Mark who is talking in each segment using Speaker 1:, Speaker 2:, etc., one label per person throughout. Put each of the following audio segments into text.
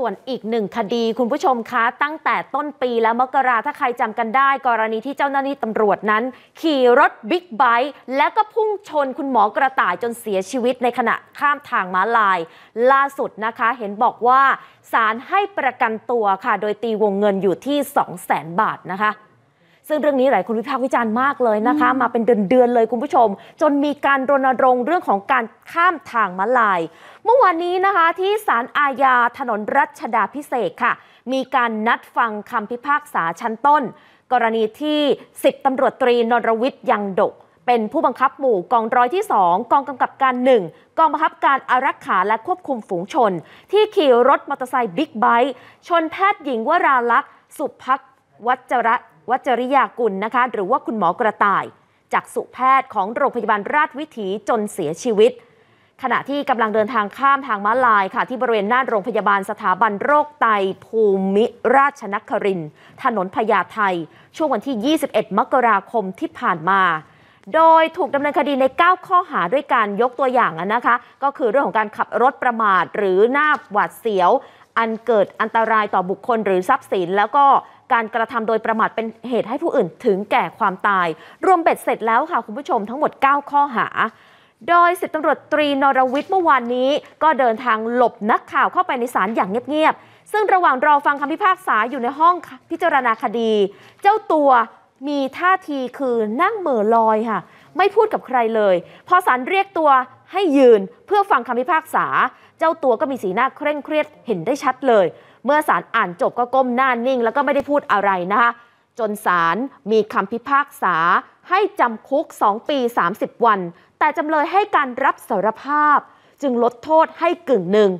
Speaker 1: ส่วนอีกหนึ่งคดีคุณผู้ชมคะ ตั้งแต่ต้นปีแล้วมกราถ้าใครจำกันได้ กรณีที่เจ้าหน้าที่ตำรวจนั้น ขี่รถบิ๊กไบค์แล้วก็พุ่งชนคุณหมอกระต่ายจนเสียชีวิตในขณะข้ามทางม้าลาย ล่าสุดนะคะเห็นบอกว่าศาลให้ประกันตัวค่ะ โดยตีวงเงินอยู่ที่ 2 0 0 0 0 0บาทนะคะซึ่งเรื่องนี้หลายคนวิพากษ์วิจารณ์มากเลยนะคะ มาเป็นเดือนๆเลยคุณผู้ชม จนมีการรณรงค์เรื่องของการข้ามทางม้าลาย เมื่อวานนี้นะคะที่ศาลอาญาถนนรัชดาพิเศษค่ะมีการนัดฟังคำพิพากษาชั้นต้น กรณีที่10ตำรวจตรีนรวิทย์ยังดก เป็นผู้บังคับหมู่กองร้อยที่ 2 กองกำกับการ 1 กองบังคับการอารักขาและควบคุมฝูงชน ที่ขี่รถมอเตอร์ไซค์บิ๊กไบค์ชนแพทย์หญิงวราลักษ์สุภักวัจระวัจริยากุลนะคะ หรือว่าคุณหมอกระต่าย จากสุแพทย์ของโรงพยาบาลราชวิถีจนเสียชีวิต ขณะที่กำลังเดินทางข้ามทางม้าลายค่ะ ที่บริเวณหน้าโรงพยาบาลสถาบันโรคไตภูมิราชนครินถนนพญาไทช่วงวันที่ 21 มกราคมที่ผ่านมา โดยถูกดำเนินคดีใน 9 ข้อหาด้วยการยกตัวอย่างนะคะ ก็คือเรื่องของการขับรถประมาทหรือหน้าหวาดเสียวอันเกิดอันตรายต่อบุคคลหรือทรัพย์สิน แล้วก็การกระทำโดยประมาทเป็นเหตุให้ผู้อื่นถึงแก่ความตาย รวมเบ็ดเสร็จแล้วค่ะคุณผู้ชมทั้งหมด 9 ข้อหา โดยสิบตำรวจตรีนรวิทย์เมื่อวานนี้ ก็เดินทางหลบนักข่าวเข้าไปในศาลอย่างเงียบๆซึ่งระหว่างรอฟังคำพิพากษาอยู่ในห้องพิจารณาคดี เจ้าตัวมีท่าทีคือนั่งเหม่อลอยค่ะไม่พูดกับใครเลยพอศาลเรียกตัวให้ยืนเพื่อฟังคำพิพากษา เจ้าตัวก็มีสีหน้าเคร่งเครียดเห็นได้ชัดเลย เมื่อศาลอ่านจบก็ก้มหน้านิ่งแล้วก็ไม่ได้พูดอะไรนะคะจนศาลมีคำพิพากษาให้จำคุก 2 ปี 30 วัน แต่จำเลยให้การรับสารภาพ จึงลดโทษให้กึ่งหนึ่ง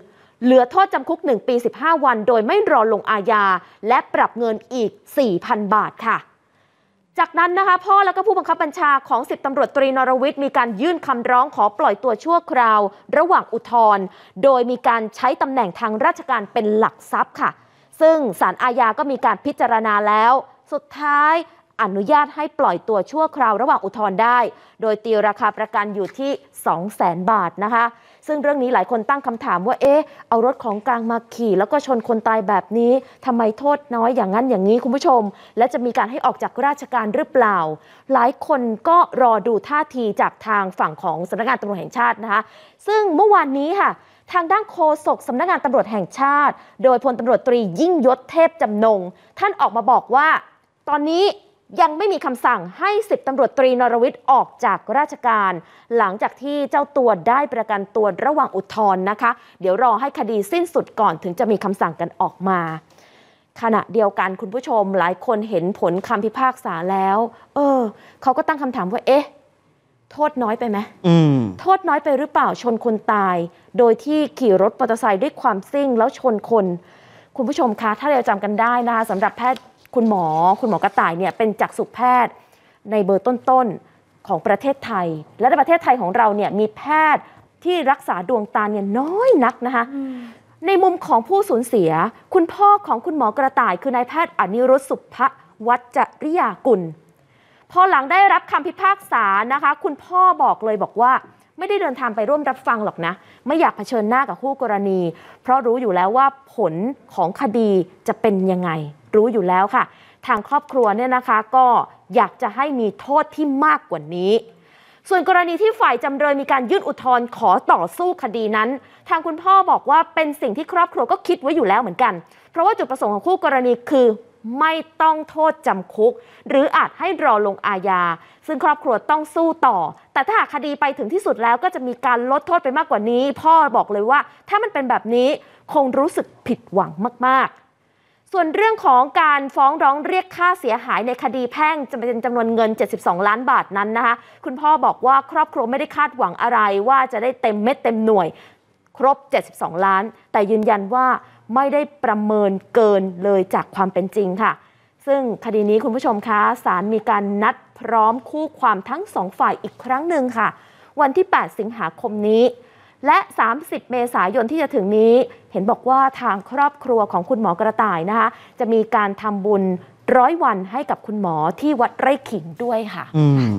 Speaker 1: เหลือโทษจำคุก 1 ปี 15 วัน โดยไม่รอลงอาญา และปรับเงินอีก4,000 บาทค่ะจากนั้นนะคะ พ่อและก็ผู้บังคับบัญชาของสิบตำรวจตรีนรวิทย์ มีการยื่นคำร้องขอปล่อยตัวชั่วคราวระหว่างอุทธรณ์โดยมีการใช้ตำแหน่งทางราชการเป็นหลักทรัพย์ค่ะ ซึ่งศาลอาญาก็มีการพิจารณาแล้ว สุดท้ายอนุญาตให้ปล่อยตัวชั่วคราวระหว่างอุทธรณ์ได้ โดยตีราคาประกันอยู่ที่200,000 บาทนะคะ ซึ่งเรื่องนี้หลายคนตั้งคำถามว่า เอ๊ะ เอารถของกลางมาขี่แล้วก็ชนคนตายแบบนี้ทำไมโทษน้อยอย่างนั้นอย่างนี้คุณผู้ชม และจะมีการให้ออกจากราชการหรือเปล่า หลายคนก็รอดูท่าทีจากทางฝั่งของสำนักงานตำรวจแห่งชาตินะคะ ซึ่งเมื่อวานนี้ค่ะ ทางด้านโฆษกสำนักงานตำรวจแห่งชาติ โดยพลตำรวจตรียิ่งยศเทพจำนง ท่านออกมาบอกว่า ตอนนี้ยังไม่มีคำสั่งให้สิบตำรวจตรีนรวิทย์ออกจากราชการ หลังจากที่เจ้าตัวได้ประกันตัวระหว่างอุทธรณ์นะคะ เดี๋ยวรอให้คดีสิ้นสุดก่อนถึงจะมีคำสั่งกันออกมา ขณะเดียวกันคุณผู้ชมหลายคนเห็นผลคำพิพากษาแล้ว เออ เขาก็ตั้งคำถามว่า เอ๊ะ โทษน้อยไปไหมมโทษน้อยไปหรือเปล่าชนคนตาย โดยที่ขี่รถมอเตอร์ไซค์ด้วยความซิ่งแล้วชนคน คุณผู้ชมคะ ถ้าเราจำกันได้นะคะสำหรับแพทย์คุณหมอคุณหมอกระต่ายเนี่ยเป็นจักษุแพทย์ในเบอร์ต้นๆของประเทศไทย และในประเทศไทยของเราเนี่ยมีแพทย์ที่รักษาดวงตาเนี่ยน้อยนักนะคะในมุมของผู้สูญเสีย คุณพ่อของคุณหมอกระต่าย คือนายแพทย์อนิรุตสุภวัจริยากุลพอหลังได้รับคำพิพากษานะคะ คุณพ่อบอกเลยบอกว่าไม่ได้เดินทางไปร่วมรับฟังหรอกนะ ไม่อยากเผชิญหน้ากับคู่กรณี เพราะรู้อยู่แล้วว่าผลของคดีจะเป็นยังไงรู้อยู่แล้วค่ะ ทางครอบครัวเนี่ยนะคะก็อยากจะให้มีโทษที่มากกว่านี้ ส่วนกรณีที่ฝ่ายจำเลยมีการยื่นอุทธรณ์ขอต่อสู้คดีนั้น ทางคุณพ่อบอกว่าเป็นสิ่งที่ครอบครัวก็คิดไว้อยู่แล้วเหมือนกัน เพราะว่าจุดประสงค์ของคู่กรณีคือไม่ต้องโทษจำคุก หรืออาจให้รอลงอาญาซึ่งครอบครัวต้องสู้ต่อ แต่ถ้าคดีไปถึงที่สุดแล้วก็จะมีการลดโทษไปมากกว่านี้ พ่อบอกเลยว่า ถ้ามันเป็นแบบนี้คงรู้สึกผิดหวังมาก ๆส่วนเรื่องของการฟ้องร้องเรียกค่าเสียหายในคดีแพ่งจะเป็นจำนวนเงิน 72 ล้านบาทนั้นนะคะ คุณพ่อบอกว่าครอบครัวไม่ได้คาดหวังอะไร ว่าจะได้เต็มเม็ดเต็มหน่วย ครบ 72 ล้าน แต่ยืนยันว่าไม่ได้ประเมินเกินเลยจากความเป็นจริงค่ะ ซึ่งคดีนี้คุณผู้ชมคะศาลมีการนัดพร้อมคู่ความทั้งสองฝ่ายอีกครั้งหนึ่งค่ะ วันที่ 8 สิงหาคมนี้และ 30 เมษายนที่จะถึงนี้ เห็นบอกว่าทางครอบครัวของคุณหมอกระต่ายนะคะ จะมีการทำบุญร้อยวันให้กับคุณหมอที่วัดไร่ขิงด้วยค่ะอืม